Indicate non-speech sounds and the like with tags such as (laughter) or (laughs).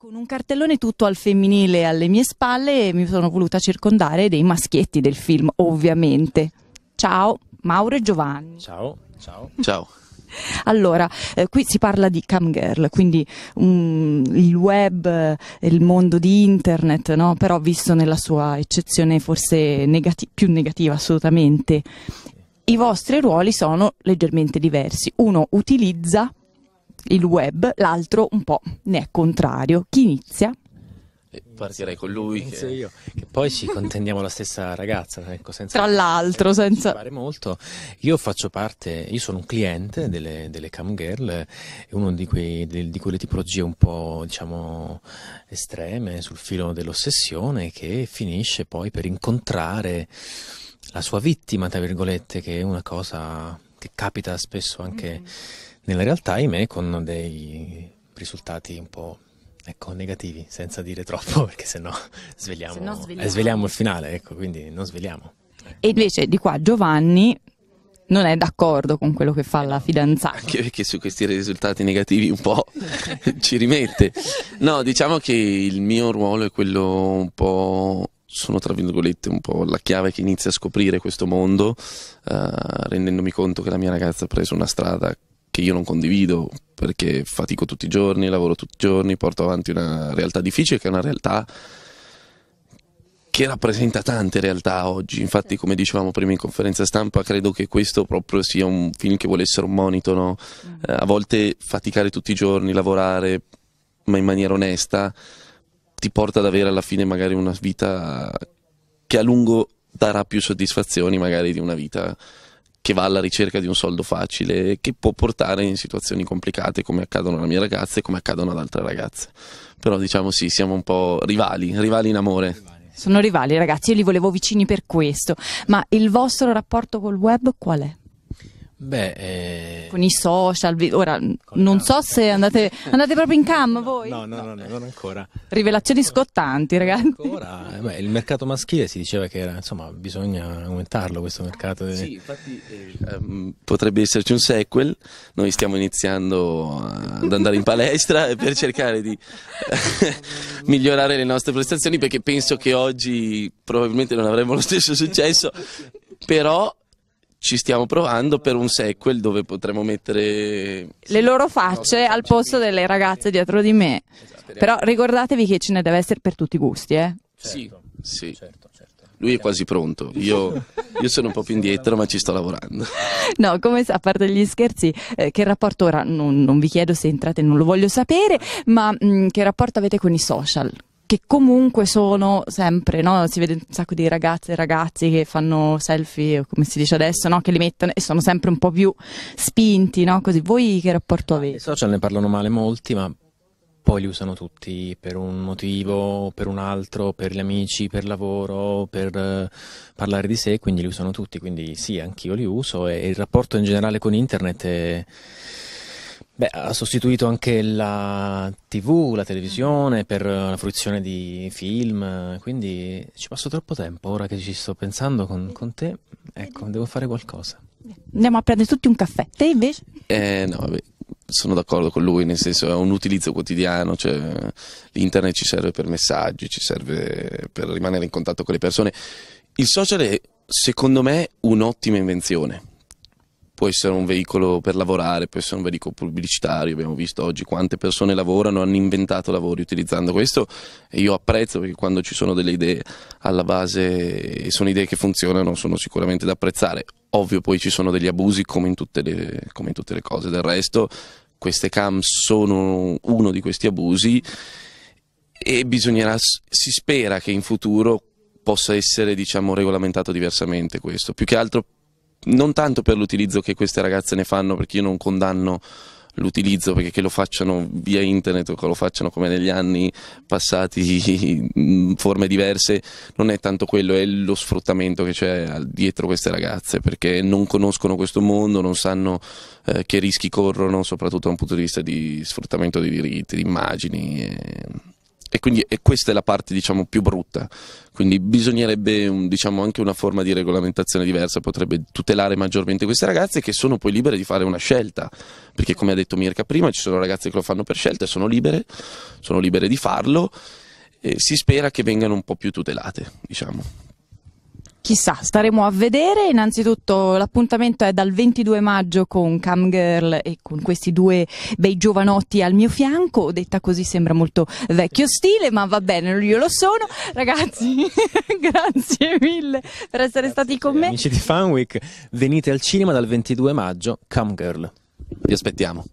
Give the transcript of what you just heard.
Con un cartellone tutto al femminile alle mie spalle mi sono voluta circondare dei maschietti del film, ovviamente. Ciao, Mauro e Giovanni. Ciao, ciao. Ciao. Allora, eh, qui si parla di cam girl, quindi um, il web, eh, il mondo di internet, no? però visto nella sua eccezione forse negati più negativa assolutamente. I vostri ruoli sono leggermente diversi. Uno utilizza il web, l'altro un po' ne è contrario. Chi inizia? Eh, partirei con lui che... Io, che... poi ci contendiamo la stessa ragazza ecco, senza, tra l'altro senza fare molto io faccio parte io sono un cliente delle, delle cam girl uno di, quei, di, di, quelle tipologie un po' diciamo estreme sul filo dell'ossessione che finisce poi per incontrare la sua vittima tra virgolette che è una cosa che capita spesso anche mm-hmm. nella realtà, ahimè, con dei risultati un po' ecco, negativi, senza dire troppo, (laughs) perché sennò svegliamo, se svegliamo. Eh, svegliamo il finale, ecco, quindi non svegliamo. E invece di qua Giovanni non è d'accordo con quello che fa la fidanzata. Anche perché su questi risultati negativi un po' (laughs) ci rimette. No, diciamo che il mio ruolo è quello un po' sono tra virgolette un po' la chiave che inizia a scoprire questo mondo, eh, rendendomi conto che la mia ragazza ha preso una strada che io non condivido perché fatico tutti i giorni, lavoro tutti i giorni, porto avanti una realtà difficile che è una realtà che rappresenta tante realtà oggi. Infatti, come dicevamo prima in conferenza stampa, credo che questo proprio sia un film che vuole essere un monito, no? Mm. eh, a volte faticare tutti i giorni, lavorare, ma in maniera onesta ti porta ad avere alla fine magari una vita che a lungo darà più soddisfazioni magari di una vita che va alla ricerca di un soldo facile e che può portare in situazioni complicate come accadono alla mia ragazza e come accadono ad altre ragazze. Però diciamo sì, siamo un po' rivali, rivali in amore. Sono rivali ragazzi, io li volevo vicini per questo, ma il vostro rapporto col web qual è? Beh, eh... con i social, ora non so se andate, andate proprio in cam no, voi. No, no, no, no, non ancora. Rivelazioni scottanti, ragazzi. Ancora, eh, beh, il mercato maschile si diceva che era, insomma, bisogna aumentarlo questo mercato. Sì, infatti eh, ehm, potrebbe esserci un sequel. Noi stiamo iniziando ad andare in palestra (laughs) per cercare di (laughs) migliorare le nostre prestazioni perché penso che oggi probabilmente non avremo lo stesso successo, però ci stiamo provando per un sequel dove potremmo mettere le loro facce al posto delle ragazze dietro di me. Esatto. Però ricordatevi che ce ne deve essere per tutti i gusti, eh? Certo, sì, sì. Certo, certo. Lui è quasi pronto, io, (laughs) io, sono un po' più indietro ma ci sto lavorando. (laughs) No, come sa, a parte gli scherzi, eh, che rapporto ora, non, non, vi chiedo se entrate, non lo voglio sapere, ma mh, mm, che rapporto avete con i social? che comunque sono sempre, no? si vede un sacco di ragazze e ragazzi che fanno selfie, come si dice adesso, no? che li mettono e sono sempre un po' più spinti, no? così voi che rapporto avete? I social ne parlano male molti, ma poi li usano tutti per un motivo, per un altro, per gli amici, per lavoro, per eh, parlare di sé, quindi li usano tutti, quindi sì, anch'io li uso e il rapporto in generale con internet è Beh, ha sostituito anche la TV, la televisione mm. per eh, la fruizione di film, quindi ci passo troppo tempo, ora che ci sto pensando con, mm. con te, ecco, devo fare qualcosa. Andiamo a prendere tutti un caffè, te invece? Eh no, vabbè, sono d'accordo con lui, nel senso è un utilizzo quotidiano, cioè, l'internet ci serve per messaggi, ci serve per rimanere in contatto con le persone. Il social è, secondo me, un'ottima invenzione può essere un veicolo per lavorare, può essere un veicolo pubblicitario, abbiamo visto oggi quante persone lavorano, hanno inventato lavori utilizzando questo e io apprezzo perché quando ci sono delle idee alla base e sono idee che funzionano sono sicuramente da apprezzare. Ovvio poi ci sono degli abusi come in tutte le, come in tutte le cose, del resto queste cam sono uno di questi abusi e bisognerà, si spera che in futuro possa essere diciamo, regolamentato diversamente questo, più che altro non tanto per l'utilizzo che queste ragazze ne fanno, perché io non condanno l'utilizzo perché che lo facciano via internet o che lo facciano come negli anni passati in forme diverse non è tanto quello è lo sfruttamento che c'è dietro queste ragazze perché non conoscono questo mondo non sanno eh, che rischi corrono soprattutto da un punto di vista di sfruttamento di diritti di immagini e e quindi e questa è la parte diciamo, più brutta quindi bisognerebbe un, diciamo, anche una forma di regolamentazione diversa potrebbe tutelare maggiormente queste ragazze che sono poi libere di fare una scelta perché come ha detto Mirka prima ci sono ragazze che lo fanno per scelta e sono libere sono libere di farlo e si spera che vengano un po' più tutelate diciamo chissà, staremo a vedere. Innanzitutto l'appuntamento è dal 22 maggio con Cam Girl e con questi due bei giovanotti al mio fianco. Detta così sembra molto vecchio stile, ma va bene, io lo sono. Ragazzi, (laughs) grazie mille per essere grazie stati con me. Amici di Fan Week, venite al cinema dal 22 maggio, Cam Girl. Vi aspettiamo.